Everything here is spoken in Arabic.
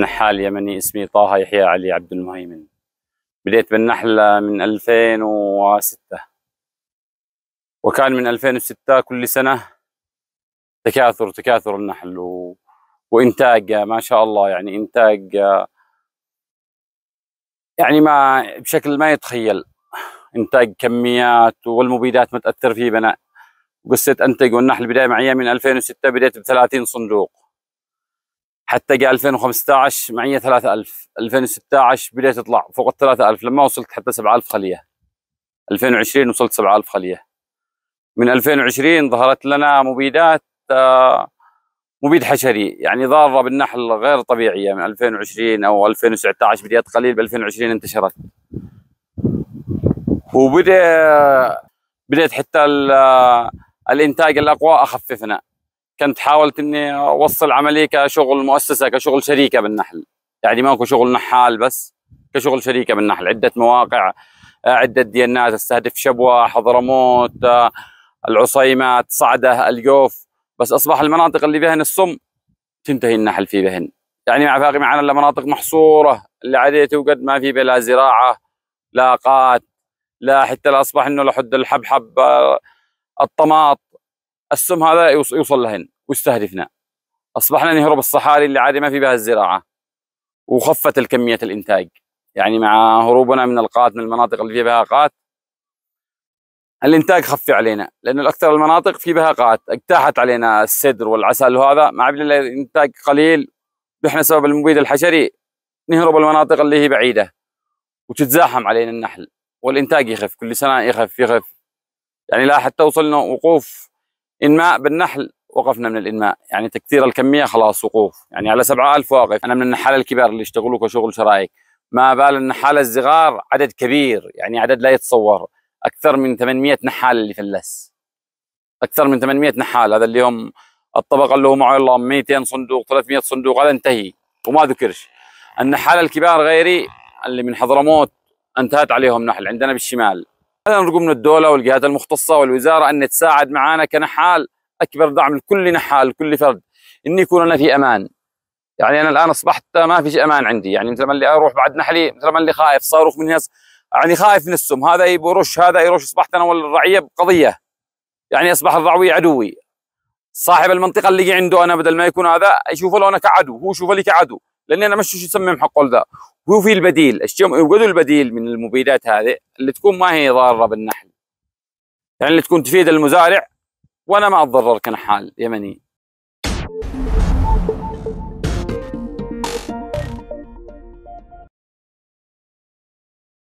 نحال يمني اسمي طه يحيى علي عبد المهيمن بديت بالنحل من 2006 وكان من 2006 كل سنة تكاثر تكاثر النحل و... وإنتاج ما شاء الله يعني إنتاج يعني ما بشكل ما يتخيل إنتاج كميات والمبيدات ما تأثر فيه بناء قصة أنتج والنحل بداية معي من 2006 بديت ب 30 صندوق حتى قال 2015 معي 3000 2016 بديت اطلع فوق ال 3000 لما وصلت حتى 7000 خليه 2020 وصلت 7000 خليه من 2020 ظهرت لنا مبيدات آه، مبيد حشري يعني ضاره بالنحل غير طبيعيه من 2020 او 2019 بديت قليل ب 2020 انتشرت وبدا بديت حتى آه، الانتاج الاقوى اخففنا كنت حاولت اني اوصل عملي كشغل مؤسسه كشغل شريكه بالنحل يعني ماكو شغل نحال بس كشغل شريكه بالنحل عده مواقع عده ديانات استهدف شبوه حضرموت آه، العصيمات صعده اليوف بس اصبح المناطق اللي بهن السم تنتهي النحل في بهن يعني مع باقي معنا الا مناطق محصوره اللي عاديه توجد ما في بلا زراعه لا قات لا حتى لا اصبح انه لحد الحبحب آه، الطماط السم هذا يوصل لهن ويستهدفنا اصبحنا نهرب الصحاري اللي عادي ما في بها الزراعه وخفت الكميه الانتاج يعني مع هروبنا من القات من المناطق اللي فيها قات الانتاج خفي علينا لانه الاكثر المناطق في بها قات اجتاحت علينا السدر والعسل وهذا مع الانتاج قليل نحن سبب المبيد الحشري نهرب المناطق اللي هي بعيده وتتزاحم علينا النحل والانتاج يخف كل سنه يخف يخف يعني لا حتى وصلنا وقوف انماء بالنحل وقفنا من الانماء يعني تكثير الكميه خلاص وقوف يعني على 7000 واقف انا من النحاله الكبار اللي يشتغلوا كشغل شرايك ما بال النحاله الصغار عدد كبير يعني عدد لا يتصور اكثر من 800 نحال اللي في اللس اكثر من 800 نحال هذا اللي هم الطبقه اللي هو معه الله 200 صندوق 300 صندوق هذا انتهي وما ذكرش النحاله الكبار غيري اللي من حضرموت انتهت عليهم نحل عندنا بالشمال نرجو من الدوله والجهات المختصه والوزاره ان تساعد معنا كنحال اكبر دعم لكل نحال لكل فرد ان يكون لنا في امان يعني انا الان اصبحت ما فيش امان عندي يعني مثل ما اللي اروح بعد نحلي مثل ما اللي خايف صاروخ من الناس يعني خايف من السم هذا يرش هذا يرش اصبحت انا والرعيه بقضيه يعني اصبح الرعوي عدوي صاحب المنطقه اللي عنده انا بدل ما يكون هذا يشوفه لو انا كعدو هو يشوفه لي كعدو لاني انا مش شو اسمي حقول ذا هو في البديل يوجدوا البديل من المبيدات هذه اللي تكون ما هي ضاره بالنحل يعني اللي تكون تفيد المزارع وانا ما اتضرر كنحال يمني